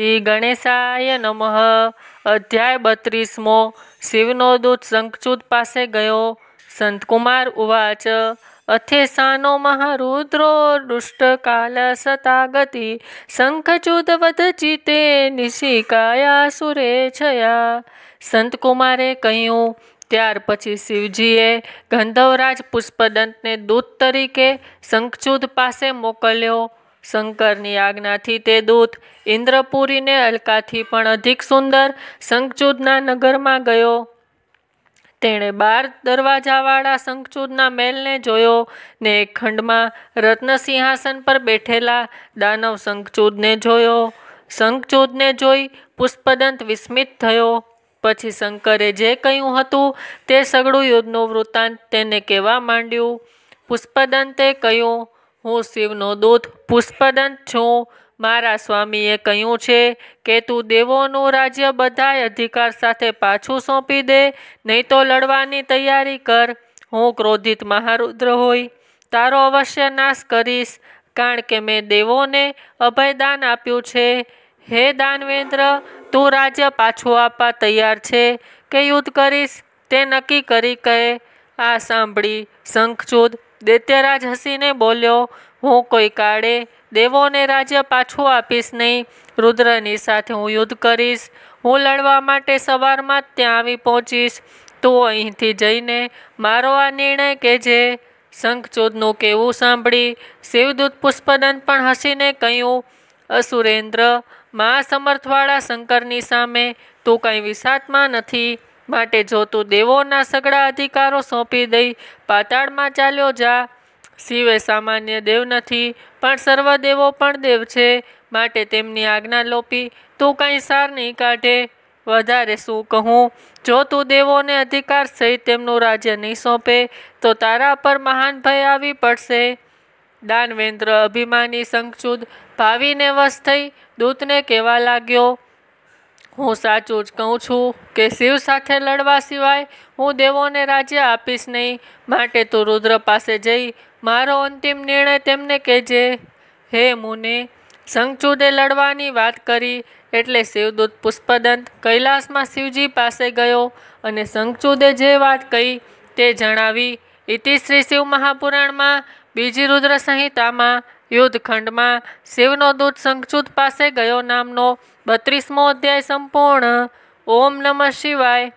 શ્રી ગણેશાય નમઃ અધ્યાય બત્રીસમો શિવનો દૂત શંખચૂત પાસે ગયો સંતકુમાર ઉવાચ અથે અથેસાનો મહારુદ્રો કાલ સતા ગતિ શંખચૂદ વધચિતે નિશિકાયા સુરે છયા સંતકુમારે કહ્યું ત્યાર પછી શિવજીએ ગંધવરાજ પુષ્પદંતને દૂત તરીકે શંખચૂત પાસે મોકલ્યો શંકરની આજ્ઞાથી તે દૂત ઇન્દ્રપુરીને અલકાથી પણ અધિક સુંદર શંખચૂદના નગરમાં ગયો તેણે બાર દરવાજાવાળા શંખચૂદના મહેલને જોયો ને એક ખંડમાં રત્નસિંહાસન પર બેઠેલા દાનવ શંખચૂદને જોયો શંખચૂદને જોઈ પુષ્પદંત વિસ્મિત થયો પછી શંકરે જે કહ્યું હતું તે સગડું યુદ્ધનું વૃત્તાંત તેને કહેવા માંડ્યું પુષ્પદંતે કહ્યું હું શિવનો દૂત પુષ્પદંત છું મારા સ્વામીએ કહ્યું છે કે તું દેવોનું રાજ્ય બધાય અધિકાર સાથે પાછું સોંપી દે નહીં તો લડવાની તૈયારી કર હું ક્રોધિત મહારુદ્ર હોય તારો અવશ્ય નાશ કરીશ કારણ કે મેં દેવોને અભયદાન આપ્યું છે હે દાનવેન્દ્ર તું રાજ્ય પાછું આપવા તૈયાર છે કે યુદ્ધ કરીશ તે નક્કી કરી કહે આ સાંભળી શંખચૂદ દૈત્યરાજ હસીને બોલ્યો હું કોઈ કાળે દેવોને રાજ્ય પાછું આપીશ નહીં રુદ્રની સાથે હું યુદ્ધ કરીશ હું લડવા માટે સવારમાં જ ત્યાં આવી પહોંચીશ તું અહીંથી જઈને મારો આ નિર્ણય કે જે શંખચૂદનું કેવું સાંભળી શિવદૂત પુષ્પદન પણ હસીને કહ્યું અસુરેન્દ્ર મા સમર્થવાળા શંકરની સામે તું કંઈ વિષાદમાં નથી માટે જો તું દેવોના સગળા અધિકારો સોંપી દઈ પાતાળમાં ચાલ્યો જા શિવે સામાન્ય દેવ નથી પણ સર્વદેવો પણ દેવ છે માટે તેમની આજ્ઞા લોપી તું કંઈ સાર નહીં કાઢે વધારે શું કહું જો તું દેવોને અધિકાર સહિત તેમનું રાજ્ય નહીં સોંપે તો તારા પર મહાન ભય આવી પડશે દાનવેન્દ્ર અભિમાની શંખચૂદ ભાવીને વશ થઈ દૂતને કહેવા લાગ્યો હું સાચું જ કહું છું કે શિવ સાથે લડવા સિવાય હું દેવોને રાજ્ય આપીશ નહીં માટે તું રુદ્ર પાસે જઈ મારો અંતિમ નિર્ણય તેમને કહેજે હે મુને શંખચુદે લડવાની વાત કરી એટલે શિવદૂત પુષ્પદંત કૈલાસમાં શિવજી પાસે ગયો અને શંખચૂડે જે વાત કહી તે જણાવી ઇતિ શ્રી શિવ મહાપુરાણમાં બીજી રુદ્ર સંહિતામાં યુદ્ધખંડમાં શિવનો દૂત શંખચૂત પાસે ગયો નામનો બત્રીસમો અધ્યાય સંપૂર્ણ ઓમ નમઃ શિવાય